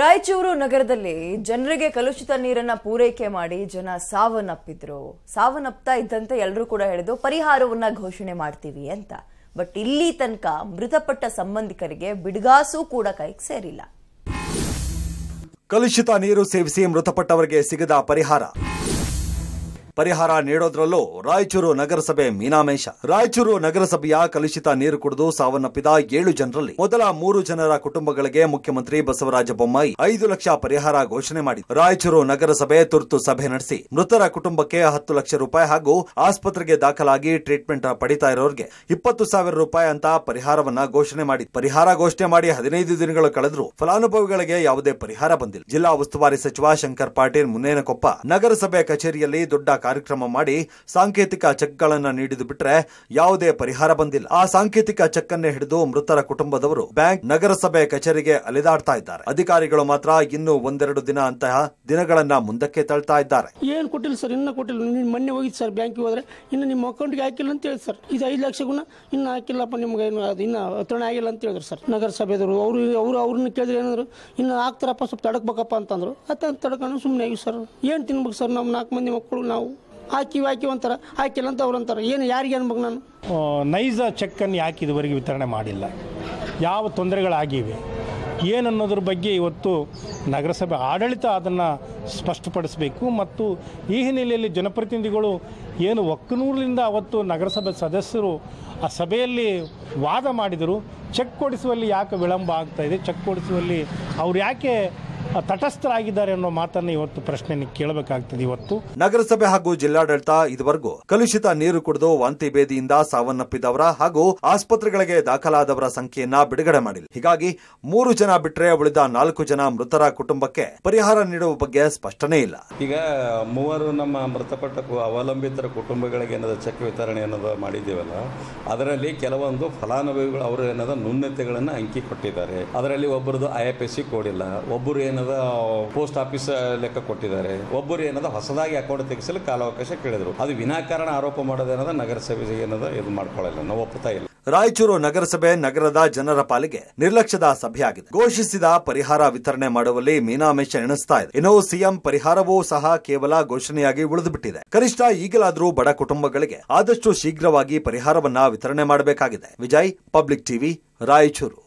ರಾಯಚೂರು ನಗರದಲ್ಲಿ ಜನರಿಗೆ ಕಲುಷಿತ ನೀರನ್ನ ಪೂರೈಕೆ ಮಾಡಿ ಜನ ಸಾವನ್ನಪ್ಪಿದ್ರು ಸಾವನ್ನಪ್ತಾ ಇದ್ದಂತೆ ಎಲ್ಲರೂ ಕೂಡ ಹೇಳಿದ್ರು ಪರಿಹಾರವನ್ನ ಘೋಷಣೆ ಮಾಡ್ತೀವಿ ಅಂತ ಬಟ್ ಇಲ್ಲಿ ತನಕ ಮೃತಪಟ್ಟ ಸಂಬಂಧಿಕರಿಗೆ ಬಿಡಗಾಸು ಕೂಡ ಕೈಗೆ ಸೇರಿಲ್ಲ ಕಲುಷಿತ ನೀರು ಸೇವಿಸಿ ಮೃತಪಟ್ಟವರಿಗೆ ಸಿಗದ ಪರಿಹಾರ ಪರಿಹಾರ ನೀಡೋದ್ರಲ್ಲೂ ರಾಯಚೂರು ನಗರಸಭೆ ಮೀನಾಮೇಶ ರಾಯಚೂರು ನಗರಸಭೆಯ ಕಲುಷಿತ ನೀರು ಕುಡಿದು ಸಾವನ್ನಪ್ಪಿದ ಏಳು ಜನರಲ್ಲಿ ಮೊದಲ ಮೂರು ಜನರ ಕುಟುಂಬಗಳಿಗೆ ಮುಖ್ಯಮಂತ್ರಿ ಬಸವರಾಜ ಬೊಮ್ಮಾಯಿ ಐದು ಲಕ್ಷ ಪರಿಹಾರ ಘೋಷಣೆ ಮಾಡಿ ರಾಯಚೂರು ನಗರಸಭೆ ತುರ್ತು ಸಭೆ ನಡೆಸಿ ಮೃತರ ಕುಟುಂಬಕ್ಕೆ ಹತ್ತು ಲಕ್ಷ ರೂಪಾಯಿ ಹಾಗೂ ಆಸ್ಪತ್ರೆಗೆ ದಾಖಲಾಗಿ ಟ್ರೀಟ್ಮೆಂಟ್ ಪಡಿತಾ ಇರೋರಿಗೆ ಇಪ್ಪತ್ತು ಸಾವಿರ ರೂಪಾಯಿ ಅಂತ ಪರಿಹಾರವನ್ನ ಘೋಷಣೆ ಮಾಡಿ ಪರಿಹಾರ ಘೋಷಣೆ ಮಾಡಿ ಹದಿನೈದು ದಿನಗಳು ಕಳೆದರೂ ಫಲಾನುಭವಿಗಳಿಗೆ ಯಾವುದೇ ಪರಿಹಾರ ಬಂದಿಲ್ಲ ಜಿಲ್ಲಾ ಉಸ್ತುವಾರಿ ಸಚಿವ ಶಂಕರ್ ಪಾಟೀಲ್ ಮುನ್ನೇನಕೊಪ್ಪ ನಗರಸಭೆ ಕಚೇರಿಯಲ್ಲಿ ದೊಡ್ಡ ಕಾರ್ಯಕ್ರಮ ಮಾಡಿ ಸಾಂಕೇತಿಕ ಚೆಕ್ಗಳನ್ನು ನೀಡಿದು ಬಿಟ್ರೆ ಯಾವುದೇ ಪರಿಹಾರ ಬಂದಿಲ್ಲ ಆ ಸಾಂಕೇತಿಕ ಚೆಕ್ ಅನ್ನೇ ಹಿಡಿದು ಮೃತರ ಕುಟುಂಬದವರು ಬ್ಯಾಂಕ್ ನಗರಸಭೆ ಕಚೇರಿಗೆ ಅಲೆದಾಡ್ತಾ ಇದ್ದಾರೆ ಅಧಿಕಾರಿಗಳು ಮಾತ್ರ ಇನ್ನು ಒಂದೆರಡು ದಿನ ಅಂತಹ ದಿನಗಳನ್ನ ಮುಂದಕ್ಕೆ ತಳ್ತಾ ಇದ್ದಾರೆ ಏನು ಕೊಟ್ಟಿಲ್ಲ ಸರ್ ಇನ್ನೂ ಕೊಟ್ಟಿಲ್ಲ ನಿಮ್ ಮೊನ್ನೆ ಹೋಗಿದ್ ಸರ್ ಬ್ಯಾಂಕಿಗೆ ಹೋದ್ರೆ ಇನ್ನು ನಿಮ್ಮ ಗೆ ಹಾಕಿಲ್ಲ ಅಂತ ಹೇಳಿ ಸರ್ ಇದು ಐದು ಲಕ್ಷ ಗುಣ ಇನ್ನು ಹಾಕಿಲ್ಲಪ್ಪ ನಿಮ್ಗೆ ಏನು ಅದು ಇನ್ನು ಆಗಿಲ್ಲ ಅಂತ ಹೇಳಿದ್ರು ಸರ್ ನಗರಸಭೆದವರು ಅವರು ಅವರು ಅವ್ರನ್ನ ಕೇಳಿದ್ರೆ ಏನಂದ್ರು ಇನ್ನು ಹಾಕ್ತಾರಪ್ಪ ಸ್ವಲ್ಪ ತಡಕ್ಬೇಕಪ್ಪ ಅಂತಂದ್ರು ಅತ್ತ ತಡ್ಕೊಂಡು ಸುಮ್ಮನೆ ಆಗಿ ಸರ್ ಏನು ತಿನ್ಬೇಕು ಸರ್ ನಮ್ಮ ನಾಲ್ಕು ಮಂದಿ ಮಕ್ಕಳು ನಾವು ಹಾಕಿ ಹಾಕಿ ಅಂತಾರೆ ಹಾಕಿಲ್ಲ ಅಂತ ಅವ್ರು ಅಂತಾರೆ ಏನು ಯಾರಿಗೆ ಅನ್ಬೇಕು ನಾನು ನೈಜ ಚೆಕ್ಕನ್ನು ಯಾಕೆ ಇದುವರೆಗೆ ವಿತರಣೆ ಮಾಡಿಲ್ಲ ಯಾವ ತೊಂದರೆಗಳಾಗಿವೆ ಏನನ್ನೋದ್ರ ಬಗ್ಗೆ ಇವತ್ತು ನಗರಸಭೆ ಆಡಳಿತ ಅದನ್ನು ಸ್ಪಷ್ಟಪಡಿಸಬೇಕು ಮತ್ತು ಈ ಹಿನ್ನೆಲೆಯಲ್ಲಿ ಜನಪ್ರತಿನಿಧಿಗಳು ಏನು ಒಕ್ಕನೂರಿನಿಂದ ಅವತ್ತು ನಗರಸಭೆ ಸದಸ್ಯರು ಆ ಸಭೆಯಲ್ಲಿ ವಾದ ಮಾಡಿದರು ಚೆಕ್ ಕೊಡಿಸುವಲ್ಲಿ ಯಾಕೆ ವಿಳಂಬ ಆಗ್ತಾಯಿದೆ ಚೆಕ್ ಕೊಡಿಸುವಲ್ಲಿ ಅವ್ರು ಯಾಕೆ ತಟಸ್ಥರಾಗಿದ್ದಾರೆ ಅನ್ನೋ ಮಾತನ್ನು ಇವತ್ತು ಪ್ರಶ್ನೆ ಕೇಳಬೇಕಾಗ್ತದೆ ಇವತ್ತು ನಗರಸಭೆ ಹಾಗೂ ಜಿಲ್ಲಾಡಳಿತ ಇದುವರೆಗೂ ಕಲುಷಿತ ನೀರು ಕುಡಿದು ವಾಂತಿ ಬೇದಿಯಿಂದ ಸಾವನ್ನಪ್ಪಿದವರ ಹಾಗೂ ಆಸ್ಪತ್ರೆಗಳಿಗೆ ದಾಖಲಾದವರ ಸಂಖ್ಯೆಯನ್ನ ಬಿಡುಗಡೆ ಮಾಡಿಲ್ಲ ಹೀಗಾಗಿ ಮೂರು ಜನ ಬಿಟ್ಟರೆ ಉಳಿದ ನಾಲ್ಕು ಜನ ಮೃತರ ಕುಟುಂಬಕ್ಕೆ ಪರಿಹಾರ ನೀಡುವ ಬಗ್ಗೆ ಸ್ಪಷ್ಟನೆ ಇಲ್ಲ ಈಗ ಮೂವರು ನಮ್ಮ ಮೃತಪಟ್ಟ ಅವಲಂಬಿತರ ಕುಟುಂಬಗಳಿಗೆ ಏನಾದ ಚೆಕ್ ವಿತರಣೆ ಅನ್ನೋದು ಮಾಡಿದ್ದೀವಲ್ಲ ಅದರಲ್ಲಿ ಕೆಲವೊಂದು ಫಲಾನುಭವಿಗಳು ಅವರು ಏನಾದ ನ್ಯೂನ್ಯತೆಗಳನ್ನು ಅಂಕಿ ಕೊಟ್ಟಿದ್ದಾರೆ ಅದರಲ್ಲಿ ಒಬ್ಬರದು ಕೋಡ್ ಇಲ್ಲ ಒಬ್ಬರು ಏನದ ಪೋಸ್ಟ್ ಆಫೀಸ್ ಲೆಕ್ಕ ಕೊಟ್ಟಿದ್ದಾರೆ ಒಬ್ಬರು ಏನದ ಹೊಸದಾಗಿ ಅಕೌಂಟ್ ತೆಗೆಸಲು ಕಾಲಾವಕಾಶ ಕೇಳಿದರು ಅದು ವಿನಾಕಾರಣ ಆರೋಪ ಮಾಡೋದೇನದ ನಗರಸಭೆ ಏನದ ಇದು ಮಾಡ್ಕೊಳ್ಳಲ್ಲ ನಾವು ಒಪ್ಪುತ್ತಾ ಇಲ್ಲ ರಾಯಚೂರು ನಗರಸಭೆ ನಗರದ ಜನರ ಪಾಲಿಗೆ ನಿರ್ಲಕ್ಷ್ಯದ ಸಭೆಯಾಗಿದೆ ಘೋಷಿಸಿದ ಪರಿಹಾರ ವಿತರಣೆ ಮಾಡುವಲ್ಲಿ ಮೀನಾಮೇಶ ಎಣಿಸ್ತಾ ಇದೆ ಇನ್ನು ಸಿಎಂ ಪರಿಹಾರವೂ ಸಹ ಕೇವಲ ಘೋಷಣೆಯಾಗಿ ಉಳಿದುಬಿಟ್ಟಿದೆ ಕನಿಷ್ಠ ಈಗಲಾದರೂ ಬಡ ಕುಟುಂಬಗಳಿಗೆ ಆದಷ್ಟು ಶೀಘ್ರವಾಗಿ ಪರಿಹಾರವನ್ನ ವಿತರಣೆ ಮಾಡಬೇಕಾಗಿದೆ ವಿಜಯ್ ಪಬ್ಲಿಕ್ ಟಿವಿ ರಾಯಚೂರು